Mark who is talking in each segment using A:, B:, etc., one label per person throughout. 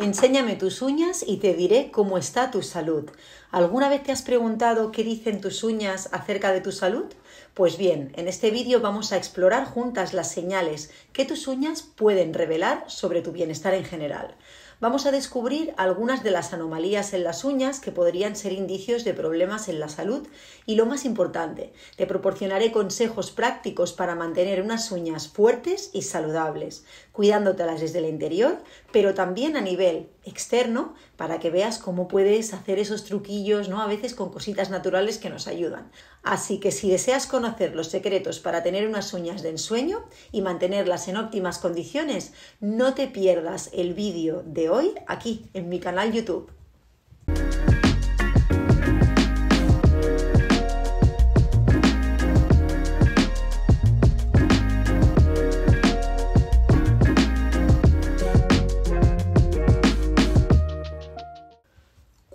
A: Enséñame tus uñas y te diré cómo está tu salud. ¿Alguna vez te has preguntado qué dicen tus uñas acerca de tu salud? Pues bien, en este vídeo vamos a explorar juntas las señales que tus uñas pueden revelar sobre tu bienestar en general. Vamos a descubrir algunas de las anomalías en las uñas que podrían ser indicios de problemas en la salud y lo más importante, te proporcionaré consejos prácticos para mantener unas uñas fuertes y saludables cuidándotelas desde el interior, pero también a nivel externo, para que veas cómo puedes hacer esos truquillos, ¿no? A veces con cositas naturales que nos ayudan. Así que si deseas conocer los secretos para tener unas uñas de ensueño y mantenerlas en óptimas condiciones, no te pierdas el vídeo de hoy aquí en mi canal YouTube.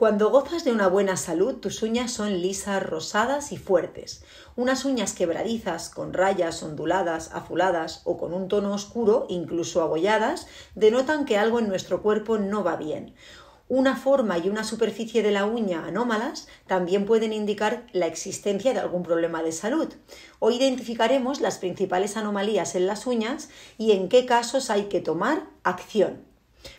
A: Cuando gozas de una buena salud, tus uñas son lisas, rosadas y fuertes. Unas uñas quebradizas, con rayas onduladas, azuladas o con un tono oscuro, incluso agolladas, denotan que algo en nuestro cuerpo no va bien. Una forma y una superficie de la uña anómalas también pueden indicar la existencia de algún problema de salud. Hoy identificaremos las principales anomalías en las uñas y en qué casos hay que tomar acción.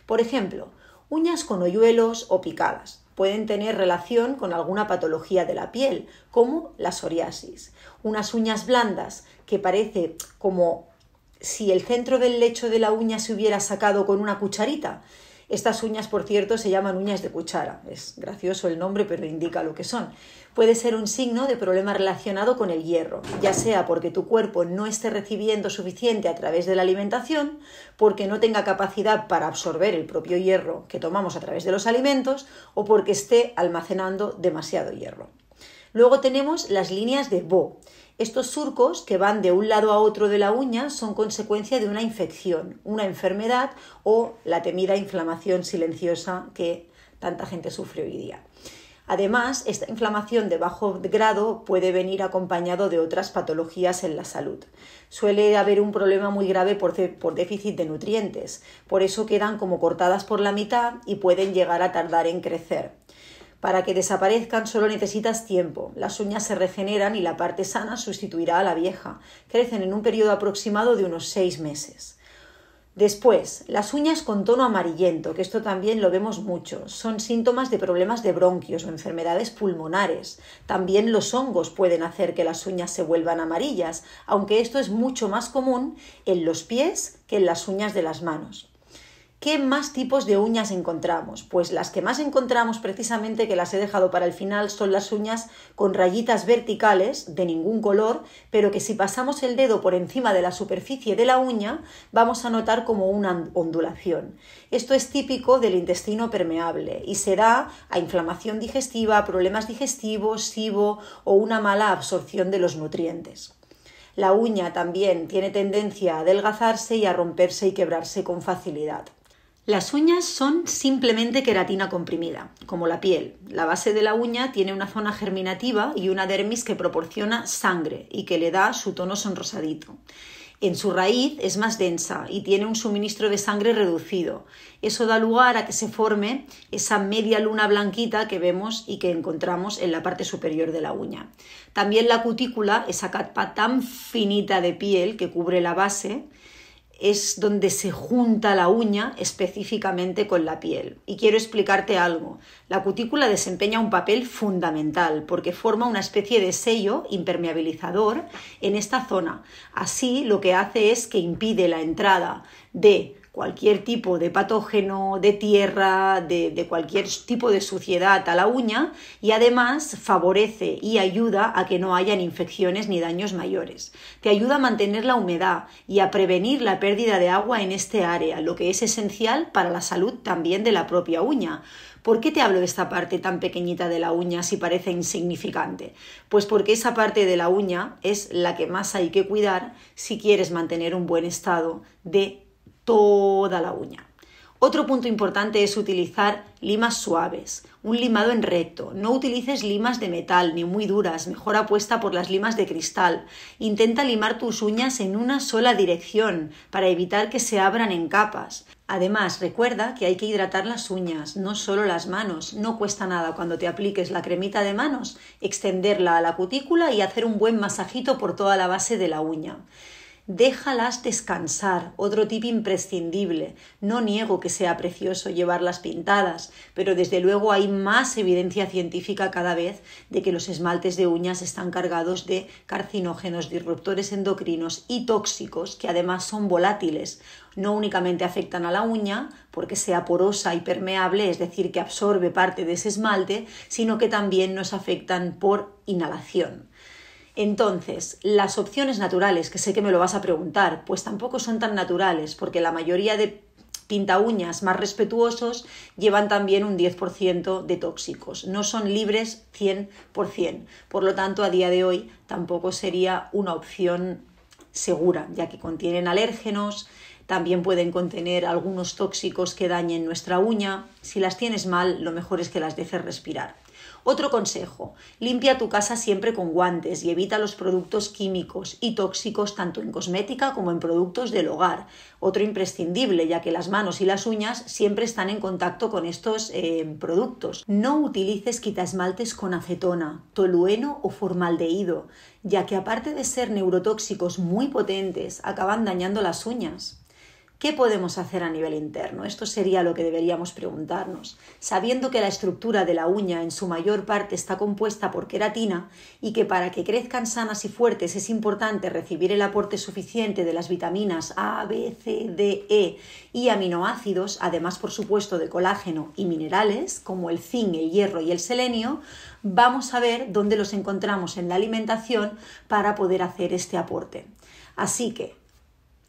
A: Por ejemplo, uñas con hoyuelos o picadas pueden tener relación con alguna patología de la piel, como la psoriasis. Unas uñas blandas que parece como si el centro del lecho de la uña se hubiera sacado con una cucharita, estas uñas, por cierto, se llaman uñas de cuchara. Es gracioso el nombre, pero indica lo que son. Puede ser un signo de problema relacionado con el hierro, ya sea porque tu cuerpo no esté recibiendo suficiente a través de la alimentación, porque no tenga capacidad para absorber el propio hierro que tomamos a través de los alimentos o porque esté almacenando demasiado hierro. Luego tenemos las líneas de Bo. Estos surcos que van de un lado a otro de la uña son consecuencia de una infección, una enfermedad o la temida inflamación silenciosa que tanta gente sufre hoy día. Además, esta inflamación de bajo grado puede venir acompañado de otras patologías en la salud. Suele haber un problema muy grave por, por, déficit de nutrientes, por eso quedan como cortadas por la mitad y pueden llegar a tardar en crecer. Para que desaparezcan solo necesitas tiempo. Las uñas se regeneran y la parte sana sustituirá a la vieja. Crecen en un periodo aproximado de unos seis meses. Después, las uñas con tono amarillento, que esto también lo vemos mucho, son síntomas de problemas de bronquios o enfermedades pulmonares. También los hongos pueden hacer que las uñas se vuelvan amarillas, aunque esto es mucho más común en los pies que en las uñas de las manos. ¿Qué más tipos de uñas encontramos? Pues las que más encontramos precisamente, que las he dejado para el final, son las uñas con rayitas verticales de ningún color, pero que si pasamos el dedo por encima de la superficie de la uña, vamos a notar como una ondulación. Esto es típico del intestino permeable y se da a inflamación digestiva, problemas digestivos, SIBO o una mala absorción de los nutrientes. La uña también tiene tendencia a adelgazarse y a romperse y quebrarse con facilidad. Las uñas son simplemente queratina comprimida, como la piel. La base de la uña tiene una zona germinativa y una dermis que proporciona sangre y que le da su tono sonrosadito. En su raíz es más densa y tiene un suministro de sangre reducido. Eso da lugar a que se forme esa media luna blanquita que vemos y que encontramos en la parte superior de la uña. También la cutícula, esa capa tan finita de piel que cubre la base, es donde se junta la uña específicamente con la piel. Y quiero explicarte algo. La cutícula desempeña un papel fundamental porque forma una especie de sello impermeabilizador en esta zona. Así lo que hace es que impide la entrada de cualquier tipo de patógeno, de tierra, de, cualquier tipo de suciedad a la uña y además favorece y ayuda a que no hayan infecciones ni daños mayores. Te ayuda a mantener la humedad y a prevenir la pérdida de agua en este área, lo que es esencial para la salud también de la propia uña. ¿Por qué te hablo de esta parte tan pequeñita de la uña si parece insignificante? Pues porque esa parte de la uña es la que más hay que cuidar si quieres mantener un buen estado de toda la uña. Otro punto importante es utilizar limas suaves, un limado en recto. No utilices limas de metal ni muy duras, mejor apuesta por las limas de cristal. Intenta limar tus uñas en una sola dirección para evitar que se abran en capas. Además, recuerda que hay que hidratar las uñas, no solo las manos. No cuesta nada cuando te apliques la cremita de manos, extenderla a la cutícula y hacer un buen masajito por toda la base de la uña. Déjalas descansar, otro tip imprescindible. No niego que sea precioso llevarlas pintadas, pero desde luego hay más evidencia científica cada vez de que los esmaltes de uñas están cargados de carcinógenos, disruptores endocrinos y tóxicos que además son volátiles. No únicamente afectan a la uña, porque sea porosa y permeable, es decir, que absorbe parte de ese esmalte, sino que también nos afectan por inhalación. Entonces, las opciones naturales, que sé que me lo vas a preguntar, pues tampoco son tan naturales, porque la mayoría de Pinta uñas más respetuosos llevan también un 10% de tóxicos. No son libres 100%. Por lo tanto, a día de hoy tampoco sería una opción segura, ya que contienen alérgenos, también pueden contener algunos tóxicos que dañen nuestra uña. Si las tienes mal, lo mejor es que las dejes respirar. Otro consejo, limpia tu casa siempre con guantes y evita los productos químicos y tóxicos tanto en cosmética como en productos del hogar. Otro imprescindible, ya que las manos y las uñas siempre están en contacto con estos eh, productos. No utilices quitaesmaltes con acetona, tolueno o formaldehído, ya que aparte de ser neurotóxicos muy potentes, acaban dañando las uñas. ¿Qué podemos hacer a nivel interno? Esto sería lo que deberíamos preguntarnos. Sabiendo que la estructura de la uña en su mayor parte está compuesta por queratina y que para que crezcan sanas y fuertes es importante recibir el aporte suficiente de las vitaminas A, B, C, D, E y aminoácidos, además por supuesto de colágeno y minerales como el zinc, el hierro y el selenio, vamos a ver dónde los encontramos en la alimentación para poder hacer este aporte. Así que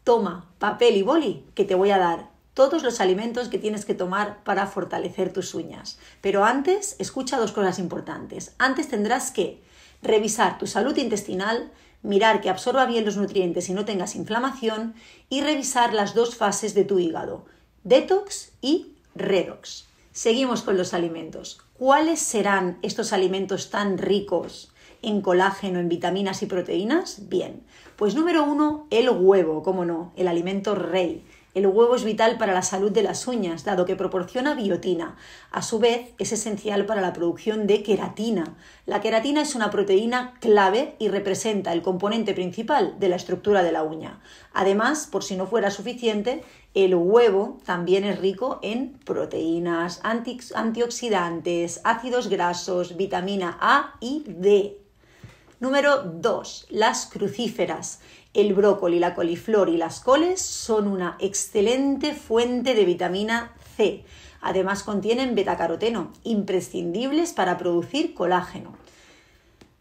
A: toma papel y boli, que te voy a dar todos los alimentos que tienes que tomar para fortalecer tus uñas. Pero antes, escucha dos cosas importantes. Antes tendrás que revisar tu salud intestinal, mirar que absorba bien los nutrientes y no tengas inflamación, y revisar las dos fases de tu hígado, detox y redox. Seguimos con los alimentos. ¿Cuáles serán estos alimentos tan ricos en colágeno, en vitaminas y proteínas? Bien, pues número uno, el huevo, cómo no, el alimento rey. El huevo es vital para la salud de las uñas, dado que proporciona biotina. A su vez, es esencial para la producción de queratina. La queratina es una proteína clave y representa el componente principal de la estructura de la uña. Además, por si no fuera suficiente, el huevo también es rico en proteínas, antioxidantes, ácidos grasos, vitamina A y D. Número 2. Las crucíferas. El brócoli, la coliflor y las coles son una excelente fuente de vitamina C. Además contienen betacaroteno, imprescindibles para producir colágeno.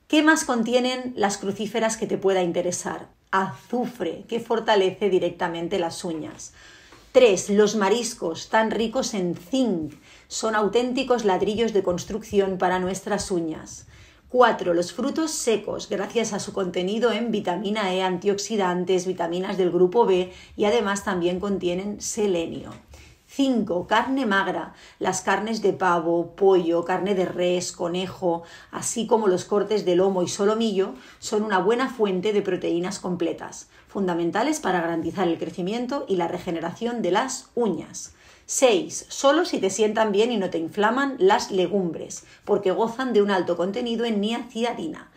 A: ¿Qué más contienen las crucíferas que te pueda interesar? Azufre, que fortalece directamente las uñas. 3. Los mariscos, tan ricos en zinc, son auténticos ladrillos de construcción para nuestras uñas. 4. Los frutos secos, gracias a su contenido en vitamina E, antioxidantes, vitaminas del grupo B y además también contienen selenio. 5. Carne magra. Las carnes de pavo, pollo, carne de res, conejo, así como los cortes de lomo y solomillo, son una buena fuente de proteínas completas, fundamentales para garantizar el crecimiento y la regeneración de las uñas. 6. Solo si te sientan bien y no te inflaman las legumbres, porque gozan de un alto contenido en niaciadina.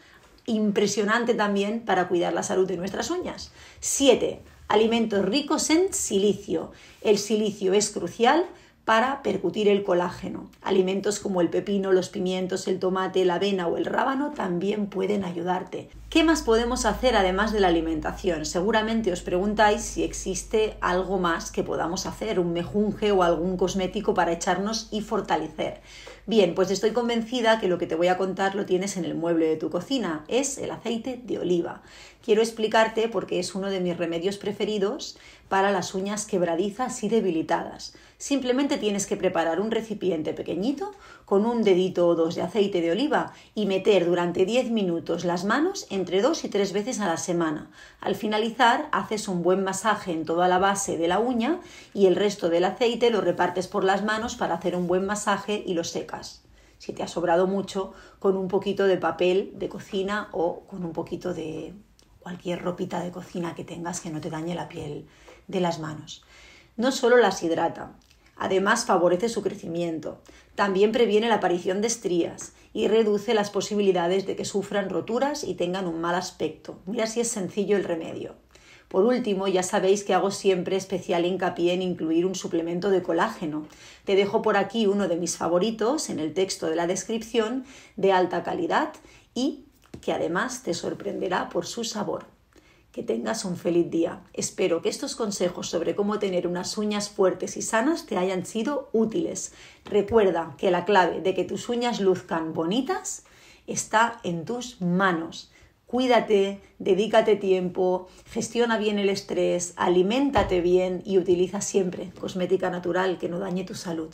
A: Impresionante también para cuidar la salud de nuestras uñas. 7. Alimentos ricos en silicio. El silicio es crucial para percutir el colágeno. Alimentos como el pepino, los pimientos, el tomate, la avena o el rábano también pueden ayudarte. ¿Qué más podemos hacer además de la alimentación? Seguramente os preguntáis si existe algo más que podamos hacer, un mejunje o algún cosmético para echarnos y fortalecer. Bien, pues estoy convencida que lo que te voy a contar lo tienes en el mueble de tu cocina, es el aceite de oliva. Quiero explicarte porque es uno de mis remedios preferidos para las uñas quebradizas y debilitadas. Simplemente tienes que preparar un recipiente pequeñito con un dedito o dos de aceite de oliva y meter durante 10 minutos las manos en entre dos y tres veces a la semana. Al finalizar, haces un buen masaje en toda la base de la uña y el resto del aceite lo repartes por las manos para hacer un buen masaje y lo secas. Si te ha sobrado mucho, con un poquito de papel de cocina o con un poquito de cualquier ropita de cocina que tengas que no te dañe la piel de las manos. No solo las hidrata, Además, favorece su crecimiento. También previene la aparición de estrías y reduce las posibilidades de que sufran roturas y tengan un mal aspecto. Mira si es sencillo el remedio. Por último, ya sabéis que hago siempre especial hincapié en incluir un suplemento de colágeno. Te dejo por aquí uno de mis favoritos en el texto de la descripción, de alta calidad y que además te sorprenderá por su sabor. Que tengas un feliz día. Espero que estos consejos sobre cómo tener unas uñas fuertes y sanas te hayan sido útiles. Recuerda que la clave de que tus uñas luzcan bonitas está en tus manos. Cuídate, dedícate tiempo, gestiona bien el estrés, aliméntate bien y utiliza siempre cosmética natural que no dañe tu salud.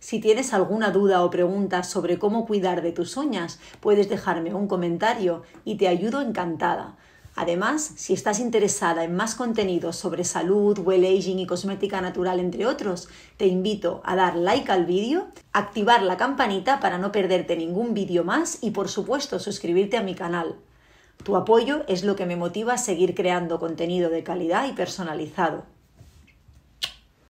A: Si tienes alguna duda o pregunta sobre cómo cuidar de tus uñas, puedes dejarme un comentario y te ayudo encantada. Además, si estás interesada en más contenidos sobre salud, well aging y cosmética natural, entre otros, te invito a dar like al vídeo, activar la campanita para no perderte ningún vídeo más y, por supuesto, suscribirte a mi canal. Tu apoyo es lo que me motiva a seguir creando contenido de calidad y personalizado.